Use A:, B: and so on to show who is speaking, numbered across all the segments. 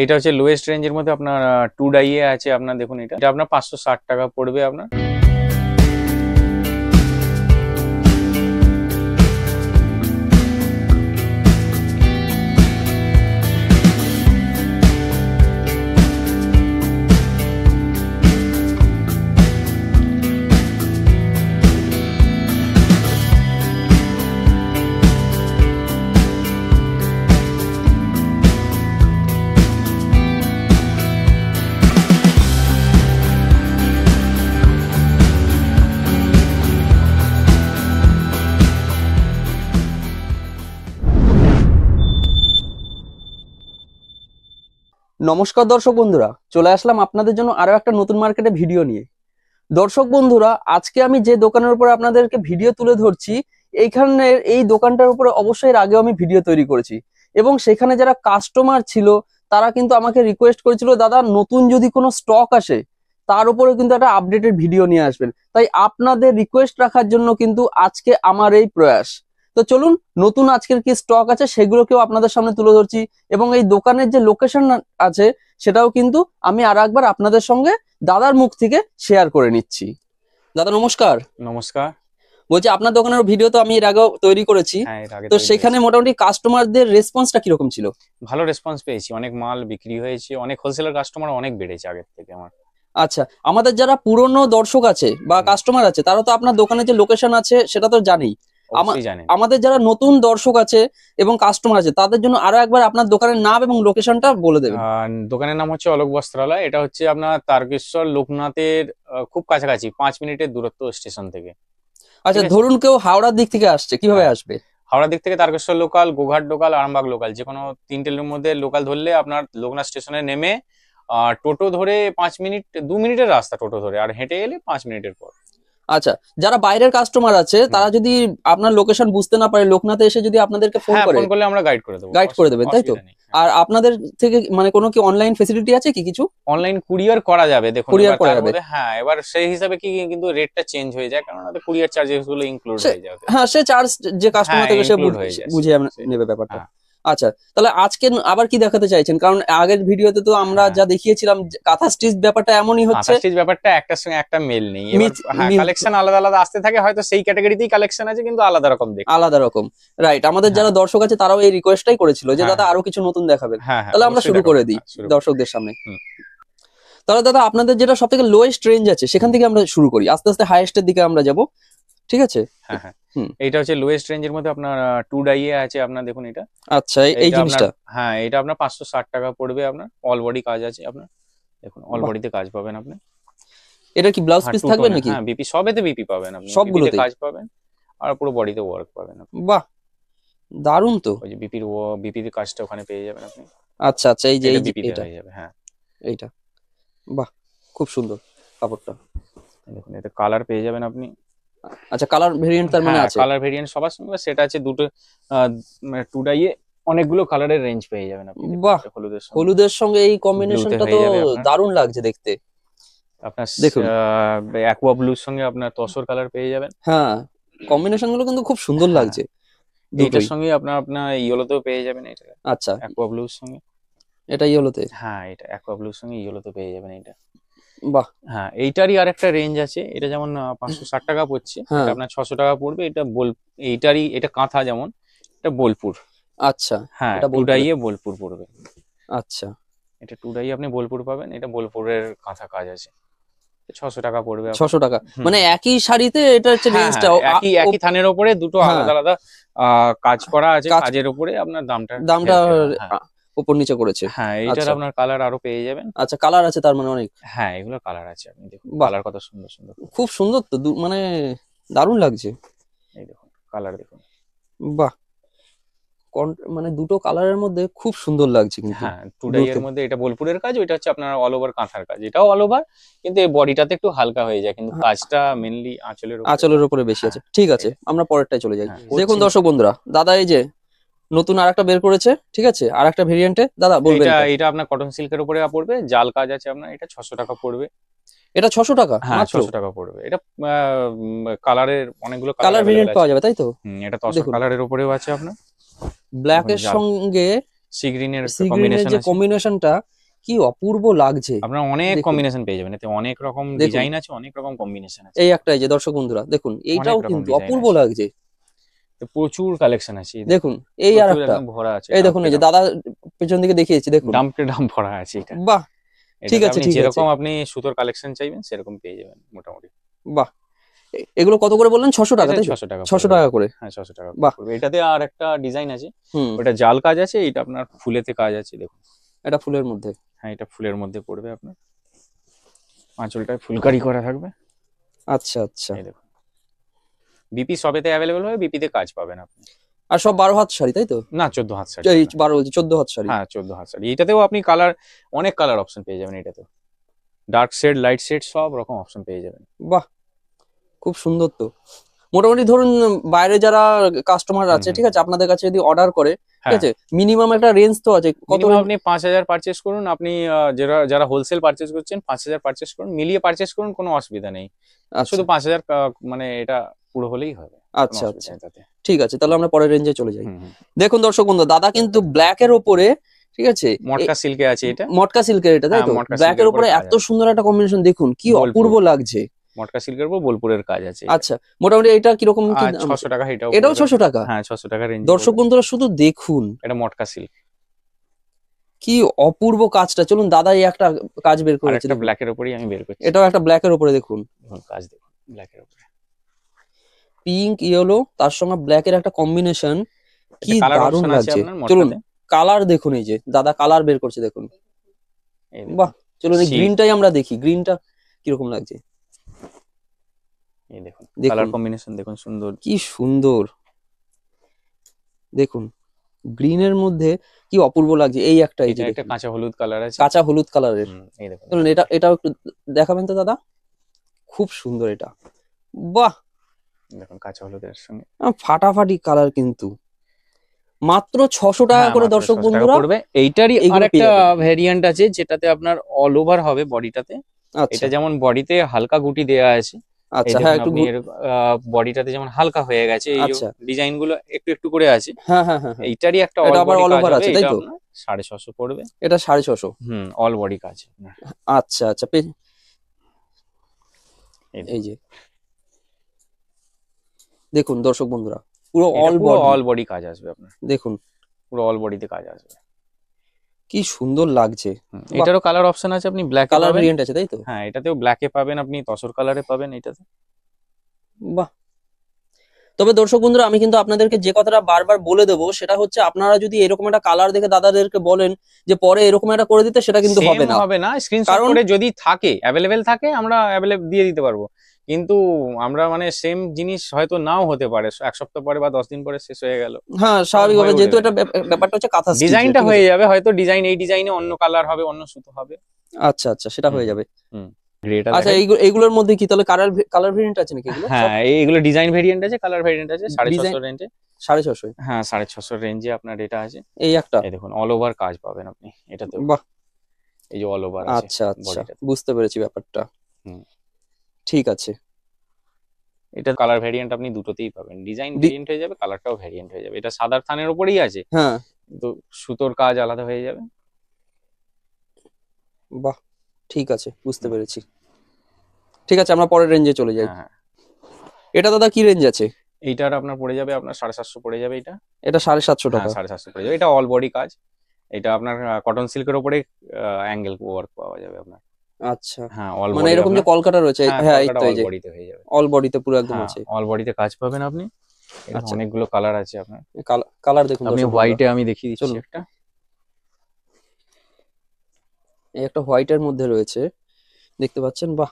A: এটা হচ্ছে লোয়েস্ট রেঞ্জের মধ্যে আপনার টু ডাইয়ে আছে আপনার দেখুন এটা এটা আপনার পাঁচশো টাকা পড়বে আপনার
B: নমস্কার দর্শক বন্ধুরা চলে আসলাম আপনাদের জন্য আরো একটা নতুন মার্কেটে ভিডিও নিয়ে দর্শক বন্ধুরা আজকে আমি যে দোকানের উপরে আপনাদেরকে ভিডিও তুলে ধরছি এইখানের এই দোকানটার উপরে অবশ্যই আগে আগেও আমি ভিডিও তৈরি করেছি এবং সেখানে যারা কাস্টমার ছিল তারা কিন্তু আমাকে রিকোয়েস্ট করেছিল দাদা নতুন যদি কোনো স্টক আসে তার উপরে কিন্তু একটা আপডেটেড ভিডিও নিয়ে আসবেন তাই আপনাদের রিকোয়েস্ট রাখার জন্য কিন্তু আজকে আমার এই প্রয়াস তো চলুন নতুন আজকের কি স্টক আছে সেগুলোকেও আপনাদের সামনে তুলে ধরছি এবং এই দোকানের যে লোকেশন আছে সেটাও কিন্তু আমি আর একবার আপনাদের সঙ্গে দাদার মুখ থেকে শেয়ার করে নিচ্ছি দাদা নমস্কার নমস্কার বলছি আপনার দোকানের ভিডিও তো আমি এর আগেও তৈরি করেছি হ্যাঁ, তো সেখানে মোটামুটি কাস্টমারদের রেসপন্সটা কিরকম ছিল ভালো রেসপন্স পেয়েছি অনেক মাল
A: বিক্রি হয়েছে অনেক হোলসেলার কাস্টমার অনেক বেড়েছে আগের থেকে আমার
B: আচ্ছা আমাদের যারা পুরনো দর্শক আছে বা কাস্টমার আছে তারা তো আপনার দোকানে যে লোকেশন আছে সেটা তো জানেই আমাদের যারা নতুন দর্শক আছে এবং কাস্টমার আছে তাদের জন্য আরো একবার আপনার দোকানের নাম এবং লোকেশনটা বলে দেবেন
A: দোকানের নাম হচ্ছে অলোক বস্ত্রালয় এটা হচ্ছে আপনার তারকেশ্বর লোকনাথের খুব কাছাকাছি পাঁচ মিনিটের দূরত্ব স্টেশন থেকে
B: আচ্ছা ধরুন কেউ হাওড়ার দিক থেকে আসছে কিভাবে হ্যাঁ। আসবে
A: হাওড়ার দিক থেকে Tarakeswar local Goghat local Arambagh local যে কোনো তিনটের মধ্যে লোকাল ধরলে আপনার লোকনাথ স্টেশনে নেমে টোটো ধরে পাঁচ মিনিট দু মিনিটের রাস্তা টোটো ধরে আর হেঁটে এলে পাঁচ
B: মিনিটের পর আচ্ছা যারা বাইরের কাস্টমার আছে তারা যদি আপনার লোকেশন বুঝতে না পারে লোকনাথে এসে যদি আপনাদেরকে ফোন হ্যাঁ, করে ফোন করলে
A: আমরা গাইড করে দেব গাইড করে দেবেন তাই তো হ্যাঁ।
B: আর আপনাদের থেকে মানে কোনো কি অনলাইন ফ্যাসিলিটি আছে কি কিছু অনলাইন কুরিয়ার করা যাবে দেখুন কুরিয়ার করা যাবে
A: হ্যাঁ এবার সেই হিসাবে কি কিন্তু রেটটা চেঞ্জ হয়ে যায় কারণ কুরিয়ার চার্জেস গুলো ইনক্লুড হয়ে যাবে
B: হ্যাঁ সে চার্জ যে কাস্টমার হ্যাঁ, থেকে সে বুঝে নেবে ব্যাপারটা আচ্ছা তাহলে আজকে আবার কি দেখাতে চাইছেন কারণ আগের ভিডিওতে তো আমরা হ্যাঁ। যা দেখিয়েছিলাম কাঁথা স্টিচ ব্যাপারটা এমনই হচ্ছে স্টিচ
A: ব্যাপারটা একটার সঙ্গে একটা মেল নেই হ্যাঁ, কালেকশন
B: আলাদা আলাদা আসতে থাকে হয়তো সেই ক্যাটাগরিতেই কালেকশন আছে কিন্তু আলাদা রকম দেখি আলাদা রকম রাইট আমাদের হ্যাঁ। যারা দর্শক আছে তারাও এই রিকোয়েস্টটাই করেছিল যে দাদা আরো কিছু নতুন দেখাবেন তাহলে আমরা শুরু করে দিই দর্শকদের সামনে তাহলে দাদা আপনাদের যেটা সব থেকে লোয়েস্ট রেঞ্জ আছে সেখান থেকে আমরা শুরু করি আস্তে আস্তে হাইয়েস্টের দিকে আমরা যাব ঠিক আছে
A: হ্যাঁ হ্যাঁ এটা হচ্ছে লোয়েস্ট রেঞ্জের মধ্যে আপনার টু ডাই আছে আপনার দেখুন এটা
B: আচ্ছা এই জিনিসটা
A: হ্যাঁ এটা আপনার পাঁচশো ষাট টাকা পড়বে আপনার অল বডি কাজ আছে আপনার দেখুন অল বডিতে কাজ পাবেন আপনি
B: এটা কি ব্লাউজ হ্যাঁ, পিস থাকবে নাকি হ্যাঁ
A: বিপি সবেতে বিপি পাবেন আপনি সবগুলোতে কাজ পাবেন আর পুরো বডিতে ওয়ার্ক পাবেন আপনি বাহ দারুণ তো ওই যে বিপির বিপির কাজটা ওখানে পেয়ে যাবেন আপনি আচ্ছা আচ্ছা এই যে এই বিপিটা যাবে হ্যাঁ
B: এইটা বাহ খুব সুন্দর কাপড়টা দেখুন এতে কালার পেয়ে যাবেন আপনি আচ্ছা কালার ভেরিয়েন্ট তার মানে হ্যাঁ, আছে কালার
A: ভেরিয়েন্ট সবার সঙ্গে সেটা আছে দুটো টু ডাইয়ে অনেকগুলো কালারের রেঞ্জ পেয়ে যাবেন আপনি বাহ হলুদের সঙ্গে হলুদের
B: সঙ্গে এই কম্বিনেশনটা তো দারুণ লাগছে দেখতে আপনার
A: দেখুন অ্যাকোয়া ব্লুর সঙ্গে আপনার তসর কালার পেয়ে যাবেন
B: হ্যাঁ কম্বিনেশন গুলো কিন্তু খুব সুন্দর হ্যাঁ। লাগছে এটার সঙ্গে
A: আপনার আপনার ইয়েলোতেও পেয়ে যাবেন এটা
B: আচ্ছা অ্যাকোয়া ব্লুর সঙ্গে এটা ইয়েলোতে
A: হ্যাঁ এটা অ্যাকোয়া ব্লুর সঙ্গে ইয়েলোতে পেয়ে যাবেন এটা বাহ হ্যাঁ এইটারই আর একটা রেঞ্জ আছে এটা যেমন পাঁচশো ষাট টাকা পড়ছে হ্যাঁ। আপনার ছশো টাকা পড়বে এটা বোল এইটারই এটা কাঁথা যেমন
B: এটা বোলপুর আচ্ছা হ্যাঁ টুডাইয়ে বোলপুর পড়বে আচ্ছা
A: এটা টুডাই আপনি বোলপুর পাবেন এটা বোলপুরের কাঁথা কাজ আছে ছশো টাকা পড়বে ছশো টাকা মানে
B: একই শাড়িতে এটা হচ্ছে হ্যাঁ, হ্যাঁ, একই একই থানের ওপরে দুটো আলাদা আলাদা কাজ করা আছে কাজের ওপরে আপনার
A: দামটা দামটা
B: উপর নিচে করেছে হ্যাঁ এটার আচ্ছা। আপনার কালার আরো পেয়ে যাবেন আচ্ছা কালার আছে তার মানে অনেক হ্যাঁ এগুলো কালার আছে আপনি দেখুন কালার কত সুন্দর সুন্দর খুব সুন্দর তো মানে দারুণ লাগছে এই দেখুন কালার দেখুন বাহ মানে দুটো কালারের মধ্যে খুব সুন্দর লাগছে কিন্তু হ্যাঁ টুডে এর মধ্যে
A: এটা বোলপুরের কাজ ওইটা হচ্ছে আপনার অল ওভার কাঁথার কাজ এটাও অল ওভার কিন্তু এই বডিটাতে একটু হালকা হয়ে যায় কিন্তু হ্যাঁ। কাজটা মেনলি আঁচলের আঁচলের
B: উপরে বেশি আছে হ্যাঁ। ঠিক আছে আমরা পরেরটায় চলে যাই হ্যাঁ। দেখুন দর্শক বন্ধুরা দাদা এই যে নতুন আরেকটা বের করেছে ঠিক আছে আরেকটা একটা ভেরিয়েন্টে দাদা বলবেন এটা
A: এটা আপনার কটন সিল্কের উপরে পড়বে জাল কাজ আছে আপনার এটা ছশো টাকা পড়বে
B: এটা ছশো টাকা হ্যাঁ ছশো
A: টাকা পড়বে এটা কালারের অনেকগুলো কালার ভেরিয়েন্ট পাওয়া যাবে তাই
B: তো এটা তো কালারের উপরেও আছে আপনার ব্ল্যাক এর সঙ্গে
A: সি গ্রিন এর যে
B: কম্বিনেশনটা কি অপূর্ব লাগছে আপনারা অনেক কম্বিনেশন পেয়ে যাবেন এতে অনেক রকম ডিজাইন
A: আছে অনেক রকম কম্বিনেশন
B: আছে এই একটাই যে দর্শক বন্ধুরা দেখুন এইটাও কিন্তু অপূর্ব লাগছে প্রচুর কালেকশন আছে দেখুন এই আর একটা ভরা আছে এই দেখুন এই যে দাদা পেছন দিকে দেখিয়েছি দেখুন ডাম্পে ডাম্প ভরা আছে এটা বাহ ঠিক আছে ঠিক আছে যেরকম
A: আপনি সুতোর কালেকশন চাইবেন সেরকম পেয়ে যাবেন মোটামুটি
B: বাহ এগুলো কত করে বললেন ছশো টাকা ছশো টাকা ছশো টাকা করে হ্যাঁ ছশো টাকা বাহ
A: এটাতে আর একটা ডিজাইন আছে ওটা জাল কাজ আছে এটা আপনার ফুলেতে কাজ আছে দেখুন এটা ফুলের মধ্যে হ্যাঁ এটা ফুলের মধ্যে পড়বে আপনার আঁচলটায়
B: ফুলকারি করা থাকবে আচ্ছা আচ্ছা এই দেখুন
A: বিপি সবেতে অ্যাভেলেবল হবে বিপিতে কাজ পাবেন আপনি
B: আর সব বারো হাত শাড়ি তাই তো না চোদ্দ হাত শাড়ি বারো বলছি চোদ্দ হাত শাড়ি হ্যাঁ চোদ্দ হাত শাড়ি এটাতেও আপনি কালার
A: অনেক কালার অপশন পেয়ে যাবেন এটাতে ডার্ক শেড লাইট শেড সব রকম অপশন পেয়ে যাবেন বাহ
B: খুব সুন্দর তো মোটামুটি ধরুন বাইরে যারা কাস্টমার আছে ঠিক আছে আপনাদের কাছে যদি অর্ডার করে ঠিক হ্যাঁ। আছে মিনিমাম একটা রেঞ্জ তো আছে কত আপনি পাঁচ হাজার পার্চেস করুন
A: আপনি যারা যারা হোলসেল পার্চেস করছেন পাঁচ হাজার পার্চেস করুন মিলিয়ে পার্চেস করুন কোনো অসুবিধা নেই
B: আচ্ছা। শুধু পাঁচ হাজার মানে এটা পুরো হলেই হবে আচ্ছা আচ্ছা ঠিক আছে তাহলে আমরা পরের রেঞ্জে চলে যাই দেখুন দর্শক বন্ধু দাদা কিন্তু ব্ল্যাক এর উপরে ঠিক আছে মটকা সিল্কে আছে এটা মটকা সিল্কের এটা তাই হ্যাঁ, তো ব্ল্যাক এর উপরে এত সুন্দর একটা কম্বিনেশন দেখুন কি অপূর্ব লাগছে মটকা সিল্কের উপর বোলপুরের কাজ আছে আচ্ছা মোটামুটি এটা কিরকম 600 টাকা এটাও এটাও ছশো টাকা হ্যাঁ ছশো টাকা রেঞ্জ দর্শক বন্ধুরা শুধু দেখুন এটা মটকা সিল্ক কি অপূর্ব কাজটা চলুন দাদা এই একটা কাজ বের করেছে ব্ল্যাক এর উপরেই আমি বের করেছি এটাও একটা ব্ল্যাক এর উপরে দেখুন কাজ দেখুন ব্ল্যাক এর উপরে পিঙ্ক ইয়েলো তার সঙ্গে ব্ল্যাক এর একটা কম্বিনেশন আচ্ছা, কি দারুন লাগছে চলুন কালার দেখুন এই যে দাদা কালার বের করছে দেখুন বাহ চলুন এই গ্রিনটাই আমরা দেখি গ্রিনটা কিরকম লাগছে এই দেখুন কালার কম্বিনেশন দেখুন সুন্দর কি সুন্দর দেখুন গ্রিনের মধ্যে কি অপূর্ব লাগছে এই একটা এই যে একটা কাঁচা হলুদ কালার আছে কাঁচা হলুদ কালারের এই দেখুন এটা এটাও একটু দেখাবেন তো দাদা খুব সুন্দর এটা বাহ
A: দেখুন কাঁচা হলুদের সঙ্গে
B: ফাটাফাটি কালার কিন্তু মাত্র ছশো টাকা হ্যাঁ, করে দর্শক বন্ধুরা করবে এইটারই একটা ভ্যারিয়েন্ট
A: আছে যেটাতে আপনার অল ওভার হবে বডিটাতে আচ্ছা। এটা যেমন বডিতে হালকা গুটি দেওয়া আছে আচ্ছা হ্যাঁ একটু বডিটাতে যেমন হালকা হয়ে গেছে এই ডিজাইন আচ্ছা। গুলো একটু একটু করে আছে
B: হ্যাঁ হ্যাঁ হ্যাঁ, হ্যাঁ। এইটারই একটা এটা আবার অল ওভার আছে তাই তো
A: 650 পড়বে
B: এটা সাড়ে ছশো হুম অল বডি কাজ আচ্ছা আচ্ছা এই যে দেখুন দর্শক বন্ধুরা পুরো অল অল বডি কাজ আসবে আপনার দেখুন পুরো
A: অল বডিতে কাজ আসবে
B: কি সুন্দর লাগছে এটারও
A: কালার অপশন আছে আপনি ব্ল্যাক কালার ভেরিয়েন্ট আছে তাই তো হ্যাঁ এটাতেও ব্ল্যাকে পাবেন আপনি তসর কালারে পাবেন
B: এটাতে বাহ তবে দর্শক বন্ধুরা আমি কিন্তু আপনাদেরকে যে কথাটা বারবার বলে দেবো সেটা হচ্ছে আপনারা যদি এরকম একটা কালার দেখে দাদাদেরকে বলেন যে পরে এরকম একটা করে দিতে সেটা কিন্তু হবে না হবে
A: না স্ক্রিন কারণ যদি থাকে অ্যাভেলেবেল থাকে আমরা অ্যাভেলেবল দিয়ে দিতে পারবো কিন্তু আমরা মানে সেম জিনিস হয়তো নাও হতে পারে এক সপ্তাহ পরে বা দশ দিন পরে শেষ হয়ে গেল
B: হ্যাঁ স্বাভাবিকভাবে যেহেতু এটা
A: ব্যাপারটা হচ্ছে কাঁথা ডিজাইনটা হয়ে যাবে হয়তো ডিজাইন এই ডিজাইনে অন্য কালার হবে
B: অন্য সুতো হবে আচ্ছা আচ্ছা সেটা হয়ে যাবে আচ্ছা এইগুলোর মধ্যে কি তাহলে কালার কালার ভেরিয়েন্ট আছে নাকি হ্যাঁ এইগুলো ডিজাইন ভেরিয়েন্ট আছে কালার ভেরিয়েন্ট আছে সাড়ে ছশো রেঞ্জে সাড়ে ছশো
A: হ্যাঁ সাড়ে ছশো রেঞ্জে আপনার এটা আছে এই একটা এই দেখুন অল ওভার কাজ পাবেন আপনি এটাতে বাহ এই যে অল ওভার আচ্ছা আচ্ছা
B: বুঝতে পেরেছি ব্যাপারটা হুম ঠিক আছে
A: এটা কালার ভ্যারিয়েন্ট আপনি দুটোতেই পাবেন ডিজাইন ভ্যারিয়েন্ট হয়ে যাবে কালারটাও ভ্যারিয়েন্ট হয়ে যাবে এটা সাদার থানের উপরেই আছে হ্যাঁ তো সুতোর কাজ আলাদা হয়ে যাবে
B: বাহ ঠিক আছে বুঝতে পেরেছি ঠিক আছে আমরা পরের রেঞ্জে চলে যাই হ্যাঁ, হ্যাঁ এটা দাদা কি রেঞ্জ আছে
A: এইটার আপনার পড়ে যাবে আপনার সাড়ে সাতশো পড়ে যাবে এটা
B: এটা সাড়ে সাতশো টাকা হ্যাঁ, সাড়ে সাতশো
A: পড়ে যাবে এটা অল বডি কাজ এটা আপনার কটন সিল্কের ওপরে অ্যাঙ্গেল ওয়ার্ক পাওয়া যাবে আপনার আচ্ছা হ্যাঁ মানে এরকম যে কলকাতা রয়েছে হ্যাঁ, হ্যাঁ এই তো এই যে হয়ে যাবে অল বডিতে পুরো একদম হ্যাঁ, আছে অল বডিতে কাজ পাবেন আপনি আচ্ছা অনেকগুলো কালার আছে আপনার
B: কালার দেখুন আমি হোয়াইটে আমি দেখিয়ে দিচ্ছি একটা এই একটা হোয়াইটের মধ্যে রয়েছে দেখতে পাচ্ছেন বাহ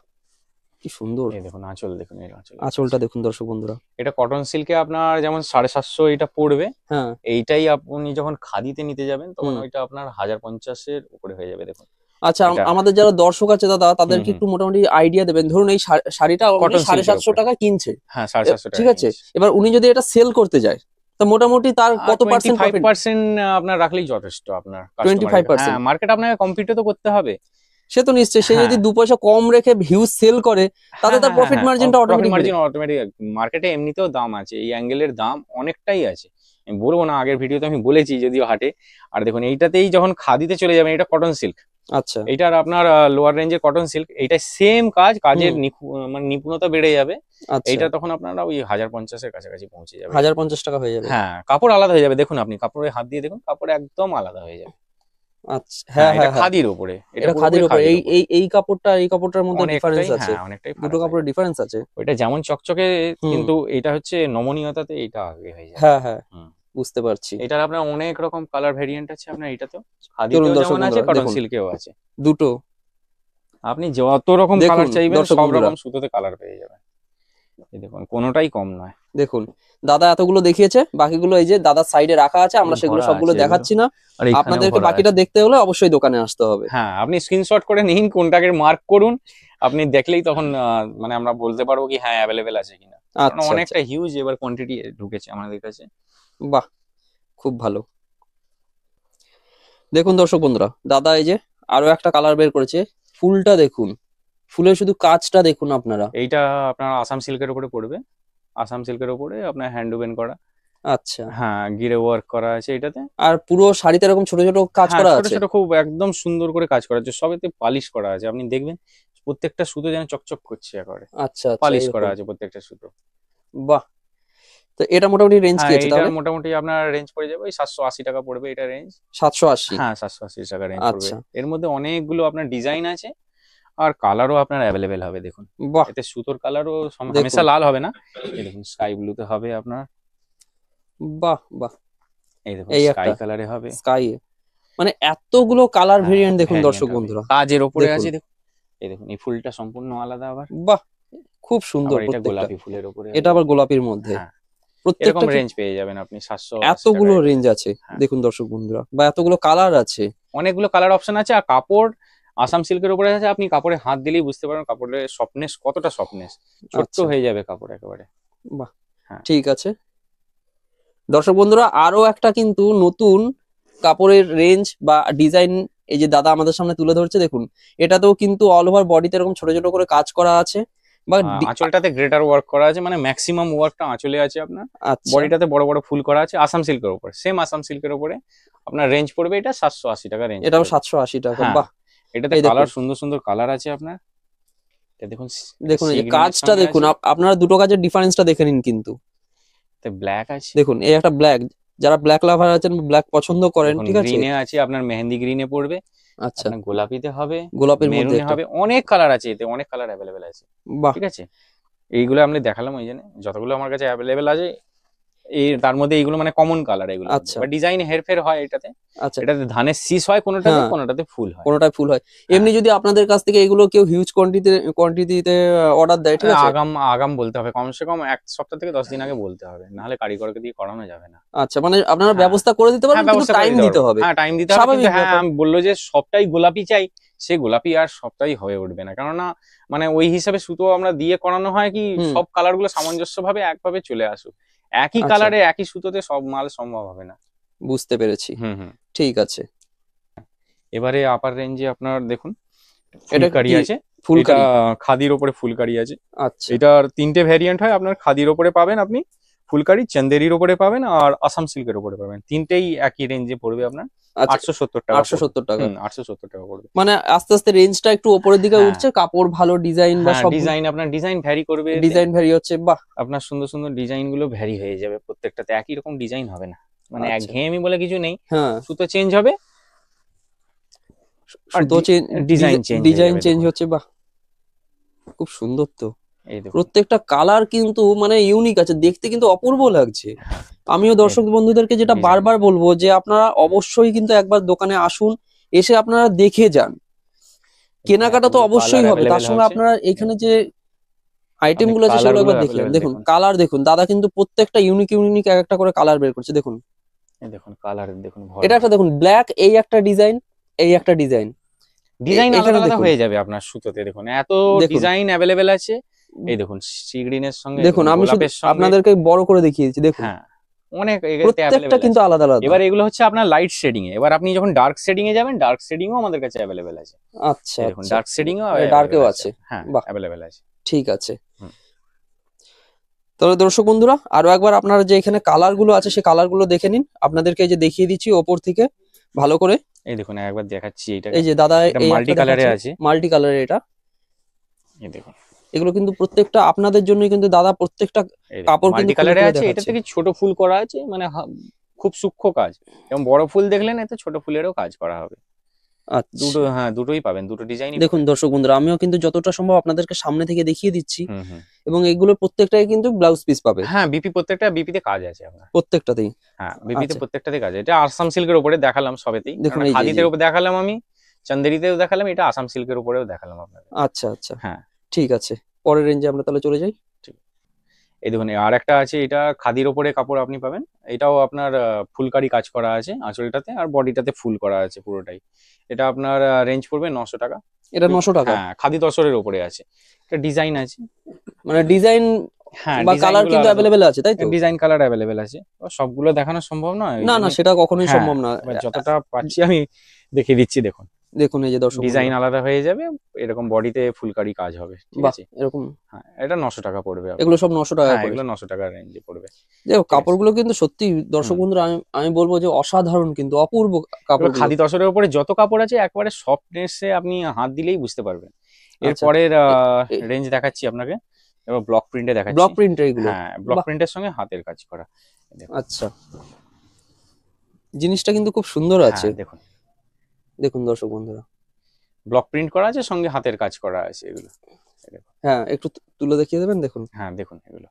B: কি সুন্দর এই দেখুন আঁচল দেখুন এই আঁচল আঁচলটা দেখুন দর্শক বন্ধুরা
A: এটা কটন সিল্কে আপনার যেমন সাড়ে সাতশো এটা পড়বে হ্যাঁ এইটাই আপনি যখন খাদিতে নিতে যাবেন তখন ওইটা আপনার হাজার পঞ্চাশের উপরে হয়ে যাবে
B: দেখুন আচ্ছা আমাদের যারা দর্শক আছে দাদা তাদেরকে একটু মোটামুটি আইডিয়া দেবেন ধরুন এই শাড়িটা সাড়ে সাতশো টাকা কিনছে হ্যাঁ, ঠিক আছে এবার উনি যদি এটা সেল করতে যায় তো মোটামুটি তার কত পার্সেন্ট ফাইভ
A: পার্সেন্ট আপনার রাখলেই যথেষ্ট আপনার টোয়েন্টি ফাইভ পার্সেন্ট মার্কেট আপনাকে কম্পিটও
B: তো করতে হবে সে তো নিশ্চয়ই সে হ্যাঁ। যদি দু পয়সা কম রেখে ভিউজ সেল করে হ্যাঁ, তাহলে তার প্রফিট মার্জিনটা অটোমেটিক মার্জিন
A: অটোমেটিক মার্কেটে এমনিতেও দাম আছে এই অ্যাঙ্গেলের দাম অনেকটাই আছে আমি বলবো না আগের ভিডিওতে আমি বলেছি যদিও হাটে আর দেখুন এইটাতেই যখন খাদিতে চলে যাবেন এটা কটন সিল্ক আচ্ছা এটার আপনার লোয়ার রেঞ্জের কটন সিল্ক এটা সেম কাজ কাজের মানে নিপুণতা বেড়ে যাবে আচ্ছা। এটা তখন আপনারা ওই হাজার পঞ্চাশের কাছাকাছি পৌঁছে যাবে হাজার
B: পঞ্চাশ টাকা হয়ে যাবে হ্যাঁ
A: কাপড় আলাদা হয়ে যাবে দেখুন আপনি কাপড়ে হাত দিয়ে দেখুন কাপড় একদম আলাদা হয়ে যাবে আচ্ছা হ্যাঁ হ্যাঁ, হ্যাঁ, হ্যাঁ। খাদির উপরে এটা খাদির উপরে এই
B: এই এই কাপড়টা এই কাপড়টার মধ্যে ডিফারেন্স হ্যাঁ, আছে অনেকটাই
A: দুটো কাপড়ের ডিফারেন্স আছে ওইটা যেমন চকচকে কিন্তু এটা হচ্ছে নমনীয়তাতে এটা আগে হয়ে
B: যায় হ্যাঁ হ্যাঁ বুঝতে পারছি
A: এটার আপনার অনেক রকম কালার ভেরিয়েন্ট আছে আপনার এটাতেও খাদিতেও যেমন আছে কটন সিল্কেও আছে
B: দুটো আপনি যত রকম কালার চাইবেন সব রকম
A: সুতোতে কালার পেয়ে যাবেন দেখুন কোনোটাই কম নয়
B: দেখুন দাদা এতগুলো দেখিয়েছে বাকিগুলো এই যে দাদার সাইডে রাখা আছে আমরা সেগুলো সবগুলো দেখাচ্ছি না আপনাদেরকে বাকিটা দেখতে হলে অবশ্যই দোকানে আসতে হবে
A: হ্যাঁ আপনি স্ক্রিনশট করে নিন কোনটাকে মার্ক করুন আপনি দেখলেই তখন মানে আমরা বলতে পারবো কি হ্যাঁ অ্যাভেলেবেল আছে কিনা আচ্ছা, আচ্ছা। অনেকটা হিউজ এবার কোয়ান্টিটি ঢুকেছে আমাদের কাছে
B: বাহ খুব ভালো দেখুন দর্শক বন্ধুরা দাদা এই যে আরো একটা কালার বের করেছে ফুলটা দেখুন ফুলের শুধু কাজটা দেখুন আপনারা
A: এইটা আপনার আসাম সিল্কের উপরে পড়বে আসাম সিল্কের উপরে আপনার হ্যান্ড ওভেন করা আচ্ছা হ্যাঁ গিরে ওয়ার্ক করা আছে এটাতে
B: আর পুরো শাড়িতে এরকম ছোট ছোট কাজ হ্যাঁ, করা আছে ছোট ছোট
A: খুব একদম সুন্দর করে কাজ করা আছে সবেতে পালিশ করা আছে আপনি দেখবেন প্রত্যেকটা সুতো যেন চকচক করছে একবারে
B: আচ্ছা পালিশ আচ্ছা, করা আছে প্রত্যেকটা সুতো বাহ তো এটা মোটামুটি রেঞ্জ হ্যাঁ, কি আছে তাহলে
A: মোটামুটি আপনার রেঞ্জ পড়ে যাবে ওই 780 টাকা পড়বে এটা রেঞ্জ
B: 780 হ্যাঁ 780 টাকা রেঞ্জ পড়বে আচ্ছা।
A: এর মধ্যে অনেকগুলো আপনার ডিজাইন আছে আর কালারও আপনার অ্যাভেলেবেল হবে দেখুন এতে সুতোর কালারও হামেশা লাল হবে না এই দেখুন স্কাই ব্লু তে হবে আপনার বাহ বাহ
B: এই দেখুন স্কাই কালারে হবে স্কাই মানে এতগুলো কালার হ্যাঁ, ভেরিয়েন্ট দেখুন হ্যাঁ, দর্শক বন্ধুরা কাজের উপরে আছে দেখুন এই দেখুন এই ফুলটা সম্পূর্ণ আলাদা আবার বাহ খুব সুন্দর এটা গোলাপি ফুলের উপরে এটা আবার গোলাপির মধ্যে হ্যাঁ এরকম রেঞ্জ
A: পেয়ে যাবেন আপনি সাতশো
B: এতগুলো রেঞ্জ আছে হ্যাঁ। দেখুন দর্শক বন্ধুরা বা
A: এতগুলো কালার আছে অনেকগুলো কালার অপশন আছে আর কাপড় আসাম সিল্কের উপরে আছে আপনি কাপড়ে হাত দিলেই বুঝতে পারবেন কাপড়ের সফটনেস কতটা সফটনেস ছোট্ট আচ্ছা।
B: হয়ে যাবে কাপড় একেবারে বাহ হ্যাঁ। ঠিক আছে দর্শক বন্ধুরা আরো একটা কিন্তু নতুন কাপড়ের রেঞ্জ বা ডিজাইন এই যে দাদা আমাদের সামনে তুলে ধরছে দেখুন এটাতেও কিন্তু অল ওভার বডিতে এরকম ছোট ছোট করে কাজ করা আছে বা
A: আঁচলটাতে গ্রেটার ওয়ার্ক করা আছে মানে ম্যাক্সিমাম ওয়ার্কটা আঁচলে আছে আপনার বডিটাতে আচ্ছা। বড় বড় ফুল করা আছে আসাম সিল্কের উপরে সেম আসাম সিল্কের উপরে আপনার রেঞ্জ পড়বে এটা সাতশো আশি টাকা রেঞ্জ এটাও সাতশো আশি টাকা হ্যাঁ। বাহ এটাতে কালার সুন্দর সুন্দর কালার আছে আপনার দেখুন দেখুন এই কাজটা দেখুন
B: আপনারা দুটো কাজের ডিফারেন্সটা দেখে নিন কিন্তু ব্ল্যাক আছে দেখুন এই একটা ব্ল্যাক যারা ব্ল্যাক লাভার আছেন ব্ল্যাক পছন্দ করেন ঠিক আছে গ্রিনে আছে আপনার মেহেন্দি গ্রিনে পড়বে আচ্ছা গোলাপিতে
A: হবে গোলাপের মধ্যে হবে অনেক কালার আছে এতে অনেক কালার অ্যাভেলেবেল আছে ঠিক আছে এইগুলো আমি দেখালাম ওই জন্য যতগুলো আমার কাছে অ্যাভেলেবেল আছে এই তার মধ্যে এইগুলো মানে কমন
B: কালার এগুলো আচ্ছা ডিজাইন হেরফের হয় এটাতে আচ্ছা এটাতে ধানের শীষ হয় কোনটাতে হ্যাঁ। কোনোটাতে ফুল হয় কোনোটায় ফুল হয় হ্যাঁ। এমনি যদি আপনাদের কাছ থেকে এগুলো কেউ হিউজ কোয়ান্টিটিতে কোয়ান্টিটিতে অর্ডার দেয় ঠিক আছে আগাম আগাম বলতে হবে কমসে কম এক সপ্তাহ থেকে দশ দিন আগে বলতে হবে
A: নাহলে কারিগরকে দিয়ে করানো যাবে না আচ্ছা মানে
B: আপনারা হ্যাঁ। ব্যবস্থা করে দিতে
A: পারবেন কিন্তু টাইম দিতে হবে হ্যাঁ টাইম দিতে হবে হ্যাঁ বললো যে সবটাই গোলাপি চাই সে গোলাপি আর সবটাই হয়ে উঠবে না কেননা মানে ওই হিসাবে সুতো আমরা দিয়ে করানো হয় কি সব কালার গুলো সামঞ্জস্য ভাবে একভাবে চলে আসুক একই কালারে আচ্ছা। একই সুতোতে সব মাল সম্ভব হবে না
B: বুঝতে পেরেছি হুম হুম ঠিক আছে এবারে আপার রেঞ্জে
A: আপনার দেখুন এটা কারি আছে ফুলকা খাদির ওপরে ফুলকারি আছে আচ্ছা এটার তিনটে ভ্যারিয়েন্ট হয় আপনার খাদির ওপরে পাবেন আপনি ফুলকারি চান্দেরির উপরে পাবেন আর আসাম সিল্কের উপরে পাবেন তিনটেই একই রেঞ্জে পড়বে আপনার আটশো আচ্ছা, সত্তর আটশো সত্তর টাকা আটশো সত্তর টাকা পড়বে
B: মানে আস্তে আস্তে একটু ওপরের দিকে হ্যাঁ। উঠছে কাপড় ভালো ডিজাইন বা ডিজাইন হ্যাঁ, আপনার ডিজাইন ভ্যারি করবে ডিজাইন
A: ভ্যারি হচ্ছে বাহ আপনার সুন্দর সুন্দর ডিজাইন গুলো ভ্যারি হয়ে যাবে প্রত্যেকটাতে একই রকম ডিজাইন হবে না মানে আচ্ছা। একঘেয়েমি বলে কিছু নেই হ্যাঁ। সুতো চেঞ্জ হবে
B: আর ডিজাইন ডিজাইন চেঞ্জ হচ্ছে বাহ খুব সুন্দর তো প্রত্যেকটা কালার কিন্তু মানে ইউনিক আছে দেখতে কিন্তু অপূর্ব লাগছে আমিও হ্যাঁ। দর্শক বন্ধুদেরকে যেটা বারবার বলবো যে আপনারা অবশ্যই কিন্তু একবার দোকানে আসুন এসে আপনারা দেখে যান কেনাকাটা তো অবশ্যই হবে তার সঙ্গে আপনারা এখানে যে আইটেম গুলো আছে সেগুলো একবার দেখলেন দেখুন কালার দেখুন দাদা কিন্তু প্রত্যেকটা ইউনিক ইউনিক এক একটা করে কালার বের করছে দেখুন
A: দেখুন কালার দেখুন এটা
B: একটা দেখুন ব্ল্যাক এই একটা ডিজাইন এই একটা ডিজাইন ডিজাইন আলাদা হয়ে যাবে
A: আপনার সুতোতে দেখুন এত ডিজাইন অ্যাভেলেবেল আছে এই দেখুন সি সঙ্গে দেখুন আমি আপনাদেরকে
B: বড় করে দেখিয়ে দিচ্ছি দেখুন হ্যাঁ
A: অনেক প্রত্যেকটা কিন্তু আলাদা আলাদা এবার এগুলো হচ্ছে আপনার লাইট শেডিং এ এবার আপনি যখন ডার্ক শেডিং এ যাবেন ডার্ক শেডিং ও আমাদের কাছে अवेलेबल
B: আছে আচ্ছা দেখুন ডার্ক আচ্ছা। শেডিং ও ডার্কও আছে হ্যাঁ अवेलेबल আছে ঠিক আছে তাহলে দর্শক বন্ধুরা আরো একবার আপনারা যে এখানে কালার গুলো আছে সেই কালার গুলো দেখে নিন আপনাদেরকে যে দেখিয়ে দিচ্ছি ওপর থেকে ভালো করে এই দেখুন একবার দেখাচ্ছি এটা এই যে দাদা মাল্টি কালারে আছে মাল্টি কালারে এটা এই দেখুন এগুলো কিন্তু প্রত্যেকটা আপনাদের জন্যই কিন্তু দাদা প্রত্যেকটা কাপড় কিন্তু কালারে আছে এটা থেকে ছোট ফুল করা আছে মানে
A: খুব সূক্ষ্ম কাজ এবং বড় ফুল দেখলেন এতে ছোট ফুলেরও কাজ করা হবে আচ্ছা। দুটো হ্যাঁ
B: দুটোই পাবেন দুটো ডিজাইন দেখুন দর্শক বন্ধুরা আমিও কিন্তু যতটা সম্ভব আপনাদেরকে সামনে থেকে দেখিয়ে দিচ্ছি এবং এগুলো প্রত্যেকটাই কিন্তু ব্লাউজ পিস পাবে হ্যাঁ বিপি প্রত্যেকটা বিপিতে কাজ আছে আপনার প্রত্যেকটাতেই হ্যাঁ
A: বিপিতে আচ্ছা। প্রত্যেকটাতে কাজ আছে এটা আসাম সিল্কের উপরে দেখালাম সবেতেই দেখুন মানে খাদিতের উপরে দেখালাম আমি চান্দেরিতেও দেখালাম এটা আসাম সিল্কের উপরেও দেখালাম আপনাদের
B: আচ্ছা আচ্ছা হ্যাঁ ঠিক আছে পরের রেঞ্জে আমরা তাহলে চলে যাই
A: এই দেখুন আর একটা আছে এটা খাদির ওপরে কাপড় আপনি পাবেন এটাও আপনার ফুলকারি কাজ করা আছে আঁচলটাতে আর বডিটাতে ফুল করা আছে পুরোটাই এটা আপনার রেঞ্জ পড়বে নশো টাকা এটা নশো টাকা হ্যাঁ খাদি তসরের ওপরে আছে এটা ডিজাইন আছে মানে ডিজাইন হ্যাঁ কালার কিন্তু আছে তাই তো ডিজাইন কালার আছে সবগুলো দেখানো সম্ভব নয় না না সেটা কখনোই হ্যাঁ, সম্ভব না যতটা পাচ্ছি আমি দেখিয়ে দিচ্ছি দেখুন দেখুন এই যে দর্শক ডিজাইন আলাদা হয়ে যাবে এরকম বডিতে ফুলকারি কাজ হবে ঠিক আছে এরকম হ্যাঁ এটা নশো টাকা পড়বে এগুলো সব নশো টাকা হ্যাঁ, এগুলো নশো টাকা রেঞ্জে পড়বে
B: দেখো কাপড়গুলো কিন্তু সত্যি দর্শক বন্ধুরা আমি আমি বলবো যে অসাধারণ কিন্তু অপূর্ব কাপড় খাদি তসরের উপরে যত কাপড় আছে একবারে সফটনেসে
A: আপনি হাত দিলেই বুঝতে পারবেন আচ্ছা। এরপরের রেঞ্জ দেখাচ্ছি আপনাকে এবার
B: ব্লক প্রিন্টে দেখাচ্ছি ব্লক প্রিন্ট এইগুলো হ্যাঁ ব্লক
A: প্রিন্টের সঙ্গে হাতের কাজ করা
B: আচ্ছা জিনিসটা কিন্তু খুব সুন্দর হ্যাঁ, আছে দেখুন দেখুন দর্শক বন্ধুরা
A: ব্লক প্রিন্ট করা আছে সঙ্গে হাতের কাজ করা আছে এগুলো
B: হ্যাঁ একটু তুলে দেখিয়ে দেবেন
A: দেখুন হ্যাঁ দেখুন এগুলো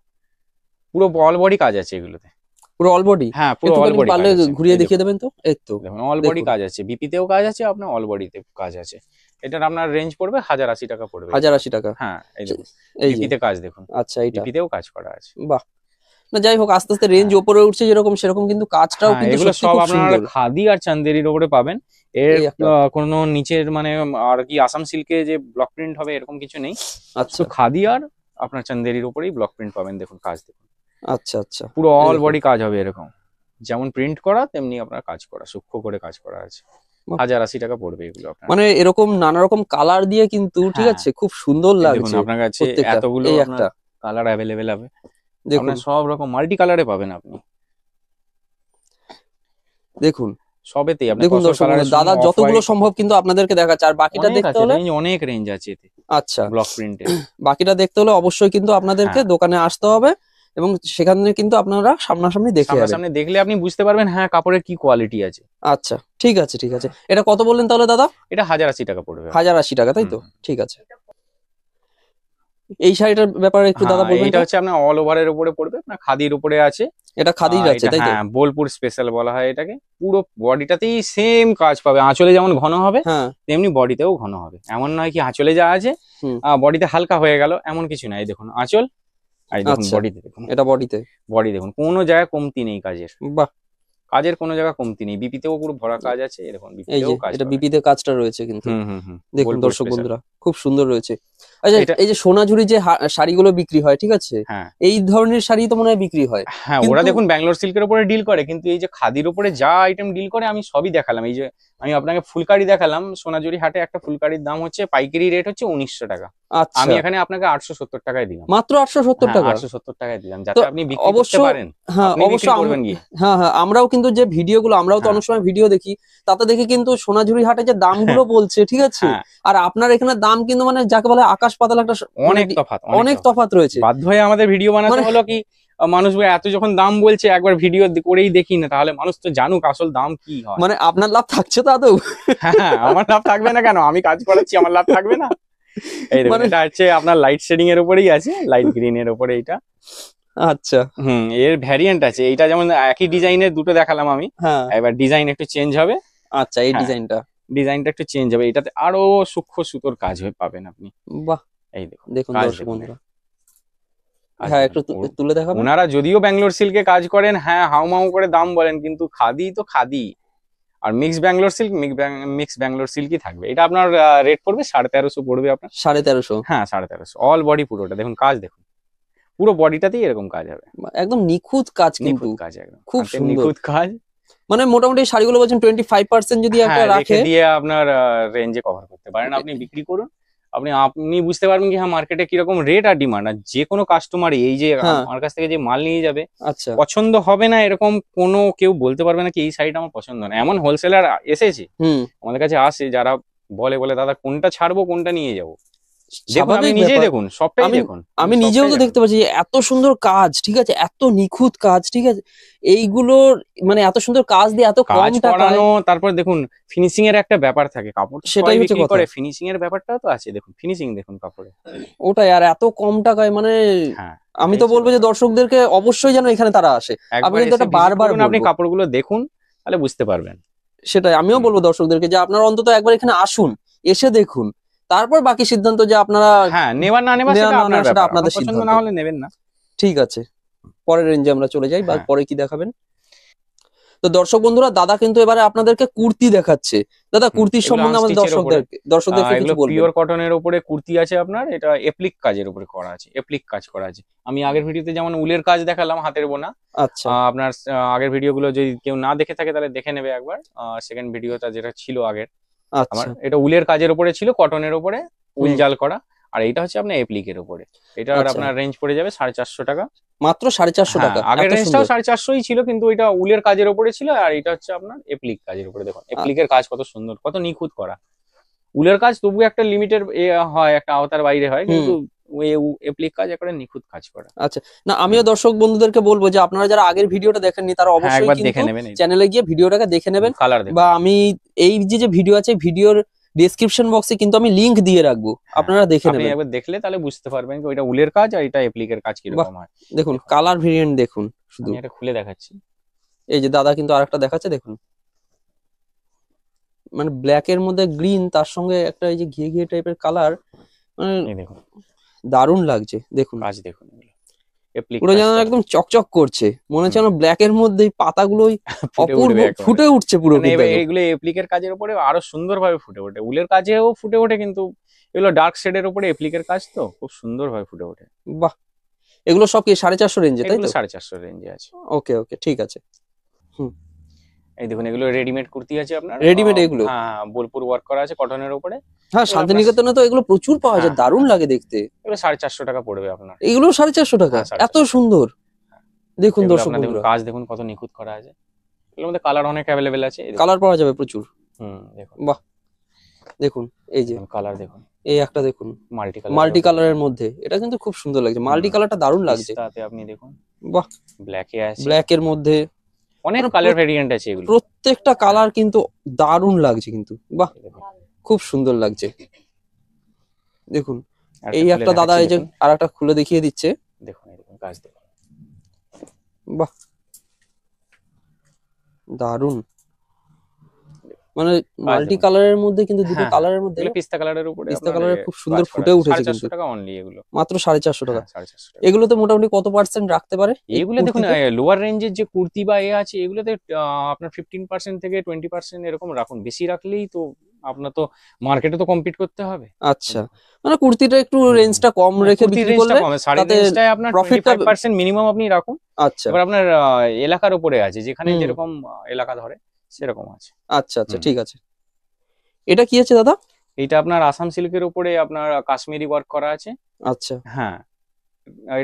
A: পুরো অল বডি কাজ আছে এগুলোতে
B: পুরো অল বডি হ্যাঁ পুরো অল বডি পারলে ঘুরিয়ে দেখিয়ে দেবেন তো এই তো দেখুন অল বডি কাজ
A: আছে বিপিতেও কাজ আছে আপনার অল বডিতে কাজ আছে এটার আপনার রেঞ্জ পড়বে 1080 টাকা পড়বে
B: 1080 টাকা হ্যাঁ এই দেখুন বিপিতে কাজ দেখুন আচ্ছা এইটা বিপিতেও কাজ করা আছে বাহ না যাই হোক আস্তে আস্তে রেঞ্জ হ্যাঁ। ওপরে উঠছে যেরকম সেরকম কিন্তু কাজটাও হ্যাঁ, কিন্তু সব আপনারা
A: খাদি আর চান্দেরির ওপরে পাবেন এর কোনো নিচের মানে আর কি আসাম সিল্কে যে ব্লক প্রিন্ট হবে এরকম কিছু নেই আচ্ছা খাদি আর আপনার চান্দেরির উপরেই ব্লক প্রিন্ট পাবেন দেখুন কাজ দেখুন
B: আচ্ছা আচ্ছা পুরো অল বডি
A: কাজ হবে এরকম যেমন প্রিন্ট করা তেমনি আপনার কাজ করা সূক্ষ্ম করে কাজ করা আছে হাজার আশি টাকা পড়বে এগুলো মানে এরকম
B: নানা রকম কালার দিয়ে কিন্তু ঠিক হ্যাঁ। আছে খুব সুন্দর লাগছে আপনার কাছে এতগুলো একটা
A: কালার অ্যাভেলেবেল হবে
B: দেখুন সব রকম মাল্টি কালারে পাবেন আপনি দেখুন সবেতেই আপনি দেখুন দাদা যতগুলো সম্ভব কিন্তু আপনাদেরকে দেখাচ্ছে আর বাকিটা দেখতে হলে অনেক রেঞ্জ আছে এতে আচ্ছা ব্লক প্রিন্টে বাকিটা দেখতে হলে অবশ্যই কিন্তু আপনাদেরকে হ্যাঁ। দোকানে আসতে হবে এবং সেখানে কিন্তু আপনারা সামনাসামনি দেখে সামনে
A: দেখলে আপনি বুঝতে পারবেন
B: হ্যাঁ কাপড়ের কি কোয়ালিটি আছে আচ্ছা ঠিক আছে ঠিক আছে এটা কত বললেন তাহলে দাদা এটা হাজার আশি টাকা পড়বে হাজার আশি টাকা তাই তো ঠিক আছে এই শাড়িটার ব্যাপারে একটু দাদা হ্যাঁ, বলবেন এটা হচ্ছে
A: আপনার অল ওভার এর উপরে পড়বে না খাদির উপরে আছে এটা খাদির আছে তাই তো হ্যাঁ বোলপুর স্পেশাল বলা হয় এটাকে পুরো বডিটাতেই সেম কাজ পাবে আঁচলে যেমন ঘন হবে হ্যাঁ। তেমনি বডিতেও ঘন হবে এমন নয় কি আঁচলে যা আছে বডিতে হালকা হয়ে গেল এমন কিছু নাই দেখুন আঁচল এই দেখুন আচ্ছা। বডিতে দেখুন এটা বডিতে বডি দেখুন কোনো জায়গায় কমতি নেই কাজের বাহ
B: কাজের কোনো জায়গা কমতি নেই বিপিতেও পুরো ভরা কাজ আছে এরকম বিপিতেও কাজ এটা বিপিতে কাজটা রয়েছে কিন্তু দেখুন দর্শক বন্ধুরা খুব সুন্দর রয়েছে আচ্ছা, এই যে সোনাঝুরি যে শাড়িগুলো বিক্রি হয় ঠিক আছে হ্যাঁ। এই ধরনের শাড়ি তো মনে হয় বিক্রি হয় হ্যাঁ ওরা দেখুন ব্যাঙ্গালোর সিল্কের উপরে ডিল করে কিন্তু এই যে
A: খাদির উপরে যা আইটেম ডিল করে আমি সবই দেখালাম এই যে আমি আপনাকে ফুলকারি দেখালাম সোনাঝুরি হাটে একটা ফুলকারির দাম হচ্ছে পাইকারি রেট হচ্ছে উনিশশো টাকা আচ্ছা। আমি এখানে আপনাকে আটশো সত্তর টাকায় দিলাম
B: মাত্র আটশো সত্তর হ্যাঁ, টাকা আটশো সত্তর টাকায় দিলাম যাতে আপনি অবশ্যই পারেন হ্যাঁ অবশ্যই হ্যাঁ হ্যাঁ আমরাও কিন্তু যে ভিডিও গুলো আমরাও তো হ্যাঁ। অনেক সময় ভিডিও দেখি তাতে দেখে কিন্তু সোনাঝুরি হাটে যে দামগুলো বলছে ঠিক আছে আর আপনার এখানে দাম কিন্তু মানে যাকে বলে আকাশ পাতাল একটা অনেক মানে তফাত অনেক তফাত রয়েছে বাধ্য
A: হয়ে আমাদের ভিডিও বানাতে মানে- হলো কি মানুষ এত যখন দাম বলছে একবার ভিডিও করেই দেখি না তাহলে মানুষ তো জানুক আসল দাম কি হয় মানে
B: আপনার লাভ থাকছে তো আদৌ হ্যাঁ আমার
A: লাভ থাকবে না কেন আমি কাজ করাচ্ছি আমার লাভ থাকবে না এই দেখুন মানে- এটা হচ্ছে আপনার লাইট শেডিং এর উপরেই আছে লাইট গ্রিন এর উপরে এটা আচ্ছা হুম এর ভ্যারিয়েন্ট আছে এটা যেমন একই ডিজাইনের দুটো দেখালাম আমি হ্যাঁ। এবার ডিজাইন একটু চেঞ্জ হবে আচ্ছা এই ডিজাইনটা হ্যাঁ। ডিজাইনটা একটু চেঞ্জ হবে এটাতে আরো সূক্ষ্ম সুতোর কাজ হয়ে পাবেন আপনি বাহ এই দেখুন দেখুন দর্শক বন্ধুরা হ্যাঁ, ওনারা যদিও ব্যাঙ্গালোর সিল্কে কাজ করেন হ্যাঁ করে দাম বলেন কিন্তু তো আর mix Bangalore silk mix Bangalore সিল্কই থাকবে এটা আপনার রেট পড়বে সাড়ে তেরোশো পড়বে আপনার সাড়ে তেরোশো হ্যাঁ সাড়ে তেরোশো অল বডি দেখুন কাজ দেখুন
B: পুরো বডিটাতেই এরকম কাজ হবে একদম নিখুঁত কাজ কাজ একদম খুব নিখুঁত কাজ মানে মোটামুটি শাড়িগুলো বলছেন টোয়েন্টি ফাইভ পার্সেন্ট যদি একটা হ্যাঁ, রাখে
A: দিয়ে আপনার রেঞ্জে কভার করতে পারেন আপনি বিক্রি করুন আপনি আপনি বুঝতে পারবেন কি হ্যাঁ মার্কেটে কিরকম রেট আর ডিমান্ড আর যে কোনো কাস্টমার এই যে হ্যাঁ। আমার কাছ থেকে যে মাল নিয়ে যাবে আচ্ছা পছন্দ হবে না এরকম কোনো কেউ বলতে পারবে না কি এই শাড়িটা আমার পছন্দ না এমন হোলসেলার এসেছে আমাদের কাছে আসে যারা বলে বলে দাদা কোনটা ছাড়বো কোনটা নিয়ে যাবো
B: আমি নিজেও তো দেখতে পাচ্ছি এত সুন্দর কাজ ঠিক আছে এত নিখুঁত কাজ ঠিক আছে এইগুলোর মানে এত সুন্দর কাজ দিয়ে এত কাজ করানো
A: তারপর দেখুন ফিনিশিং এর একটা ব্যাপার থাকে কাপড় সেটাই হচ্ছে কথা ফিনিশিং এর ব্যাপারটাও তো আছে দেখুন ফিনিশিং দেখুন কাপড়ে
B: ওটাই আর এত কম টাকায় মানে হ্যাঁ, আমি তো বলবো যে দর্শকদেরকে অবশ্যই যেন এখানে তারা আসে আপনি কিন্তু এটা বারবার আপনি কাপড়গুলো দেখুন তাহলে বুঝতে পারবেন সেটাই আমিও বলবো দর্শকদেরকে যে আপনারা অন্তত একবার এখানে আসুন এসে দেখুন তারপর বাকি সিদ্ধান্ত যে আপনারা হ্যাঁ নেবেন না নেওয়া সেটা আপনাদের সিদ্ধান্ত না হলে নেবেন না ঠিক আছে পরের রেঞ্জে আমরা চলে যাই বা হ্যাঁ। পরে কি দেখাবেন তো দর্শক বন্ধুরা দাদা কিন্তু এবারে আপনাদেরকে কুর্তি দেখাচ্ছে দাদা কুর্তির সম্বন্ধে আমাদের দর্শকদের দর্শকদের কিছু বলবেন পিওর
A: কটনের উপরে কুর্তি আছে আপনার এটা এপ্লিক কাজের উপরে করা আছে এপ্লিক কাজ করা আছে আমি আগের ভিডিওতে যেমন উলের কাজ দেখালাম হাতের বোনা আচ্ছা আপনার আগের ভিডিওগুলো যদি কেউ না দেখে থাকে তাহলে দেখে নেবে একবার সেকেন্ড ভিডিওটা যেটা ছিল আগের আচ্ছা। এটা উলের কাজের উপরে ছিল কটনের উপরে উল জাল করা আর এটা হচ্ছে আপনার এপ্লিকের উপরে এটা আচ্ছা। আপনার রেঞ্জ পড়ে যাবে সাড়ে চারশো টাকা
B: মাত্র সাড়ে চারশো হ্যাঁ, টাকা আগের রেঞ্জটাও
A: সাড়ে চারশোই ছিল কিন্তু এটা উলের কাজের উপরে ছিল আর এটা হচ্ছে আপনার এপ্লিক কাজের উপরে দেখুন এপ্লিকের কাজ কত সুন্দর কত নিখুঁত করা উলের কাজ তবু একটা লিমিটেড হয় একটা আওতার বাইরে হয় কিন্তু কাজ একটা নিখুঁত কাজ
B: করা আচ্ছা না আমিও দর্শক বন্ধুদেরকে বলবো যে আপনারা যারা আগের ভিডিওটা দেখেননি তারা হ্যাঁ, অবশ্যই দেখে নেবেন চ্যানেলে গিয়ে ভিডিওটাকে দেখে নেবেন কালার বা আমি এই যে যে ভিডিও আছে ভিডিওর বক্সে কিন্তু আমি দিয়ে রাখবো হ্যাঁ, আপনারা দেখে
A: দেখলে তাহলে বুঝতে পারবেন ওইটা উলের কাজ আর এটা
B: কাজ দেখুন কালার দেখুন শুধু এটা খুলে এই যে দাদা কিন্তু আরেকটা দেখাচ্ছে দেখুন মানে ব্ল্যাক এর মধ্যে গ্রিন তার সঙ্গে একটা এই যে ঘিয়ে ঘিয়ে টাইপের কালার মানে দেখুন দারুণ লাগছে দেখুন আজ দেখুন পুরো যেন একদম চকচক করছে মনে হচ্ছে যেন ব্ল্যাক এর মধ্যে পাতাগুলোই অপূর্ব ফুটে উঠছে পুরো মানে এগুলো
A: এপ্লিকের কাজের উপরে আরো সুন্দরভাবে ফুটে ওঠে উলের কাজেও ফুটে ওঠে কিন্তু
B: এগুলো ডার্ক শেডের উপরে
A: এপ্লিকের কাজ তো খুব সুন্দরভাবে ফুটে ওঠে
B: বাহ এগুলো সব কি সাড়ে চারশো রেঞ্জে তাই তো সাড়ে
A: চারশো রেঞ্জে আছে
B: ওকে ওকে ঠিক আছে হুম
A: এই দেখুন এগুলো রেডিমেড কুর্তি আছে আপনার রেডিমেড এগুলো হ্যাঁ, হ্যাঁ বোলপুর ওয়ার্ক করা আছে কটনের উপরে
B: হ্যাঁ শান্তিনিকেতনে তো এগুলো প্রচুর পাওয়া যায় হ্যাঁ। দারুন লাগে দেখতে
A: এগুলো সাড়ে চারশো টাকা পড়বে আপনার
B: এগুলো সাড়ে চারশো টাকা হ্যাঁ, এত সুন্দর দেখুন দর্শক
A: কাজ দেখুন কত নিখুঁত করা আছে এগুলোর মধ্যে কালার অনেক অ্যাভেলেবেল আছে কালার
B: পাওয়া যাবে প্রচুর হুম দেখুন বাহ দেখুন এই যে কালার দেখুন এই একটা দেখুন মাল্টি কালার মাল্টি কালারের মধ্যে এটা কিন্তু খুব সুন্দর লাগছে মাল্টি কালারটা দারুন লাগছে তাতে আপনি দেখুন বাহ ব্ল্যাকে আছে ব্ল্যাক এর মধ্যে অনেক কালার মানে ভেরিয়েন্ট আছে এগুলো প্রত্যেকটা কালার কিন্তু দারুণ লাগছে কিন্তু বাহ খুব সুন্দর লাগছে দেখুন এই একটা দাদা এই যে আর একটা খুলে দেখিয়ে দিচ্ছে
A: দেখুন এরকম কাজ দেখুন
B: বাহ দারুণ মানে মাল্টি কালারের মধ্যে কিন্তু দুটো কালারের হ্যাঁ, হ্যাঁ। মধ্যে পিস্তা
A: কালারের উপরে পিস্তা কালারের খুব সুন্দর ফুটে উঠেছে কিন্তু টাকা অনলি এগুলো মাত্র
B: 450 টাকা হ্যাঁ, এগুলো তো মোটামুটি কত পার্সেন্ট রাখতে পারে এগুলো দেখুন
A: লোয়ার রেঞ্জের যে কুর্তি বা এ আছে এগুলোতে আপনার 15% থেকে 20% এরকম রাখুন বেশি রাখলেই তো আপনার তো মার্কেটে তো
B: কম্পিট করতে হবে আচ্ছা মানে কুর্তিটা একটু রেঞ্জটা কম মানে রেখে বিক্রি করলে তাতে আপনার প্রফিটটা পার্সেন্ট মিনিমাম আপনি রাখুন
A: আচ্ছা এবার আপনার এলাকার উপরে আছে যেখানে যেরকম এলাকা ধরে সেরকম আছে
B: আচ্ছা আচ্ছা ঠিক আছে এটা কি আছে দাদা এটা
A: আপনার আসাম সিল্কের উপরে আপনার কাশ্মীরি ওয়ার্ক করা আছে
B: আচ্ছা হ্যাঁ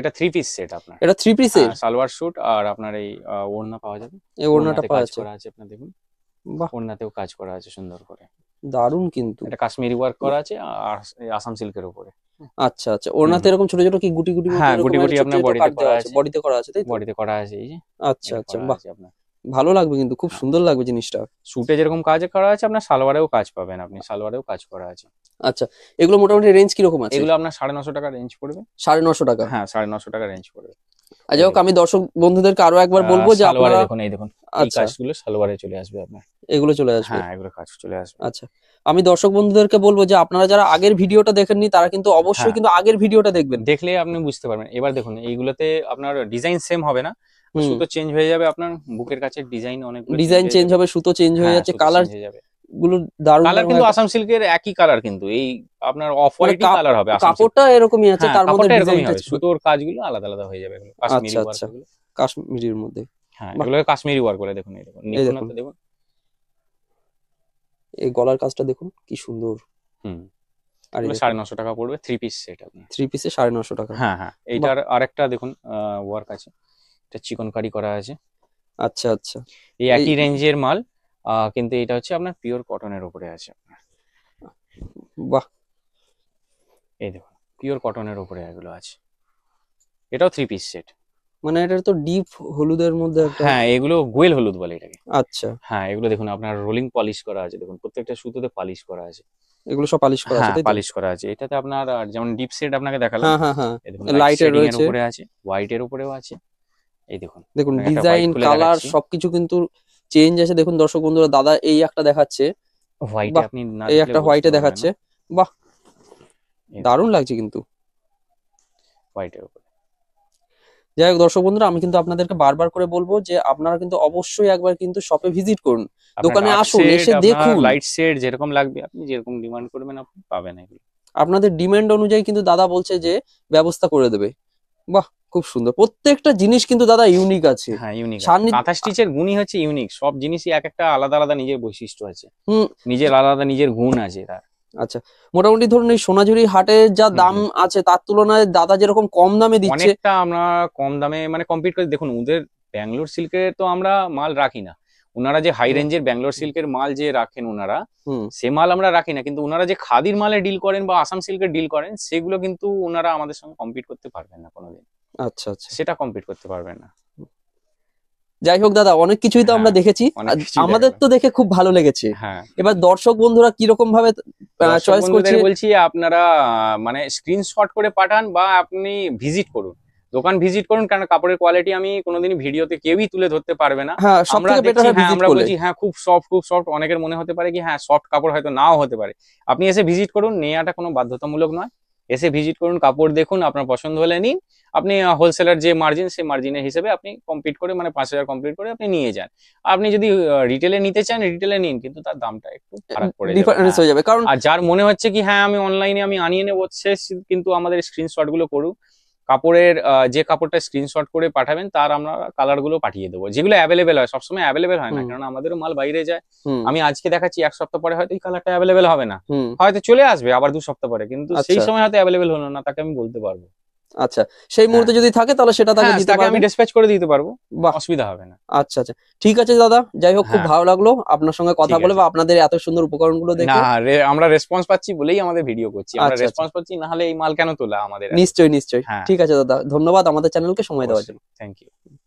A: এটা থ্রি পিস সেট আপনার এটা three piece set salwar suit আর আপনার এই ওড়না পাওয়া যাবে এই ওড়নাটা পাওয়া যাচ্ছে করা আছে আপনার দেখুন বাহ ওড়নাতেও কাজ করা আছে সুন্দর করে দারুণ কিন্তু এটা কাশ্মীরি ওয়ার্ক করা আছে আর আসাম সিল্কের উপরে
B: আচ্ছা আচ্ছা ওড়নাতে এরকম ছোট ছোট কি গুটি গুটি হ্যাঁ গুটি গুটি আপনার বডিতে করা আছে
A: বডিতে করা আছে তাই বডিতে করা আছে এই যে
B: আচ্ছা আচ্ছা বাহ আপনার ভালো লাগবে কিন্তু খুব হ্যাঁ। সুন্দর লাগবে জিনিসটা শুটে যেরকম কাজ করা আছে
A: আপনার সালোয়ারেও কাজ পাবেন আপনি আচ্ছা। সালোয়ারেও কাজ করা আছে
B: আচ্ছা এগুলো মোটামুটি রেঞ্জ কিরকম আছে এগুলো
A: আপনার সাড়ে নশো টাকা রেঞ্জ পড়বে
B: সাড়ে নশো টাকা হ্যাঁ সাড়ে নশো টাকা রেঞ্জ পড়বে আর হোক আমি দর্শক বন্ধুদেরকে আরো একবার বলবো যে আপনারা দেখুন এই
A: দেখুন আচ্ছা কাজগুলো সালোয়ারে চলে আসবে আপনার
B: এগুলো চলে আসবে হ্যাঁ এগুলো কাজ চলে আসবে আচ্ছা আমি দর্শক বন্ধুদেরকে বলবো যে আপনারা যারা আগের ভিডিওটা দেখেননি তারা কিন্তু অবশ্যই হ্যাঁ। কিন্তু আগের ভিডিওটা দেখবেন দেখলে আপনি বুঝতে পারবেন এবার দেখুন
A: এইগুলোতে আপনার ডিজাইন সেম হবে না সুতো চেঞ্জ হয়ে যাবে আপনার বুকের কাছে ডিজাইন অনেক ডিজাইন চেঞ্জ
B: হবে সুতো চেঞ্জ হয়ে হ্যাঁ, যাচ্ছে কালার কিন্তু আসাম
A: সিল্কের একই কালার কিন্তু এই আপনার অফ মানে কালার হবে হ্যাঁ, কাজগুলো আলাদা হয়ে যাবে আচ্ছা, আচ্ছা,
B: কাশ্মীরির মধ্যে হ্যাঁ
A: কাশ্মীরি ওয়ার্ক করে দেখুন দেখুন
B: এই গলার কাজটা দেখুন কি সুন্দর হুম আর সাড়ে
A: নশো টাকা পড়বে থ্রি পিস সেট
B: থ্রি পিসে সাড়ে নশো টাকা হ্যাঁ হ্যাঁ
A: এইটার আরেকটা দেখুন ওয়ার্ক আছে এটা চিকনকারি করা আছে
B: আচ্ছা আচ্ছা এই একই
A: রেঞ্জের মাল কিন্তু এটা হচ্ছে আপনার পিওর কটনের উপরে আছে বাহ এই দেখুন পিওর কটনের উপরে এগুলো আছে এটাও থ্রি পিস সেট
B: মানে এটা তো ডিপ হলুদের মধ্যে একটা
A: হ্যাঁ এগুলো গোয়েল হলুদ বলে এটাকে আচ্ছা হ্যাঁ এগুলো দেখুন আপনার রোলিং পলিশ করা আছে দেখুন প্রত্যেকটা সুতোতে পলিশ করা আছে
B: এগুলো সব পলিশ করা আছে পলিশ
A: হ্যাঁ, করা আছে এটাতে আপনার যেমন ডিপ সেট আপনাকে দেখালাম হ্যাঁ হ্যাঁ হ্যাঁ লাইটের উপরে আছে
B: হোয়াইটের উপরেও আছে এই দেখুন দেখুন ডিজাইন কালার সবকিছু কিন্তু চেঞ্জ আছে দেখুন দর্শক বন্ধুরা দাদা এই একটা দেখাচ্ছে হোয়াইটে এই একটা হোয়াইটে দেখাচ্ছে বাহ দারুণ লাগছে কিন্তু হোয়াইটের উপরে যাই হোক দর্শক বন্ধুরা আমি কিন্তু আপনাদেরকে বারবার করে বলবো যে আপনারা কিন্তু অবশ্যই একবার কিন্তু শপে ভিজিট করুন দোকানে আসুন এসে দেখুন লাইট শেড যেরকম লাগবে আপনি যেরকম ডিমান্ড করবেন আপনি পাবেন আপনাদের ডিমান্ড অনুযায়ী কিন্তু দাদা বলছে যে ব্যবস্থা করে দেবে বাহ খুব সুন্দর প্রত্যেকটা জিনিস কিন্তু দাদা ইউনিক আছে হ্যাঁ ইউনিক কাঁথা গুণই হচ্ছে ইউনিক সব
A: জিনিসই এক একটা আলাদা আলাদা নিজের বৈশিষ্ট্য আছে
B: নিজের আলাদা নিজের গুণ আছে তার আচ্ছা মোটামুটি ধরুন এই সোনাঝুরি হাটে যা দাম আছে তার তুলনায় দাদা যেরকম কম দামে দিচ্ছে অনেকটা
A: আমরা কম দামে মানে কমপ্লিট করে দেখুন ওদের ব্যাঙ্গালোর সিল্কের তো আমরা মাল রাখি না ওনারা যে হাই রেঞ্জের ব্যাঙ্গালোর সিল্কের মাল যে রাখেন ওনারা সে মাল আমরা রাখি না কিন্তু ওনারা যে খাদির মালে ডিল করেন বা আসাম সিল্কের ডিল করেন সেগুলো কিন্তু ওনারা আমাদের সঙ্গে কমপ্লিট করতে পারবেন না কোনোদিন
B: আচ্ছা আচ্ছা সেটা কমপ্লিট করতে পারবে না যাই হোক দাদা অনেক কিছুই তো আমরা হ্যাঁ, দেখেছি আমাদের তো দেখে খুব ভালো লেগেছে হ্যাঁ। এবার দর্শক বন্ধুরা কিরকম ভাবে চয়েস করছে বলছি
A: আপনারা মানে স্ক্রিনশট করে পাঠান বা আপনি ভিজিট করুন দোকান ভিজিট করুন কারণ কাপড়ের কোয়ালিটি আমি কোনোদিন ভিডিওতে কেউই তুলে ধরতে পারবে না হ্যাঁ, আমরা আমরা বলছি হ্যাঁ খুব সফট খুব সফট অনেকের মনে হতে পারে কি হ্যাঁ সফট কাপড় হয়তো নাও হতে পারে আপনি এসে ভিজিট করুন নেওয়াটা কোনো বাধ্যতামূলক নয় এসে ভিজিট করুন কাপড় দেখুন আপনার পছন্দ হলে নিন আপনি হোলসেলার যে মার্জিন সেই মার্জিনের হিসেবে আপনি কমপ্লিট করে মানে পাঁচ হাজার কমপ্লিট করে আপনি নিয়ে যান আপনি যদি রিটেলে নিতে চান রিটেলে নিন কিন্তু তার দামটা একটু খারাপ পড়ে ডিফারেন্স হয়ে যাবে কারণ আর যার মনে হচ্ছে কি হ্যাঁ আমি অনলাইনে আমি আনিয়ে নেবো সে কিন্তু আমাদের স্ক্রিনশট গুলো করুক কাপড়ের যে কাপড়টা স্ক্রিনশট করে পাঠাবেন তার আমরা কালারগুলো পাঠিয়ে দেবো যেগুলো অ্যাভেলেবেল হয় সবসময় অ্যাভেলেবেল হয় না কারণ আমাদেরও মাল বাইরে যায় আমি আজকে দেখাচ্ছি এক সপ্তাহ পরে হয়তো এই কালারটা অ্যাভেলেবেল হবে না হয়তো চলে
B: আসবে আবার দু সপ্তাহ পরে কিন্তু আচ্ছা। সেই সময়
A: হয়তো অ্যাভেলেবেল হলো না তাকে আমি বলতে পারবো
B: আচ্ছা সেই মুহূর্তে হ্যাঁ। যদি থাকে তাহলে সেটা তাকে হ্যাঁ, দিতে আমি ডিসপ্যাচ করে দিতে পারবো বা অসুবিধা হবে না আচ্ছা আচ্ছা ঠিক আছে দাদা যাই হোক খুব হ্যাঁ। ভালো লাগলো আপনার সঙ্গে কথা বলে বা আপনাদের এত সুন্দর উপকরণগুলো দেখে না
A: আমরা রেসপন্স পাচ্ছি বলেই আমাদের ভিডিও করছি আমরা রেসপন্স আচ্ছা, আচ্ছা। পাচ্ছি না হলে এই মাল কেন তোলা আমাদের নিশ্চয়ই
B: নিশ্চয়ই ঠিক আছে দাদা ধন্যবাদ আমাদের চ্যানেলকে সময় দেওয়ার জন্য
A: থ্যাংক ইউ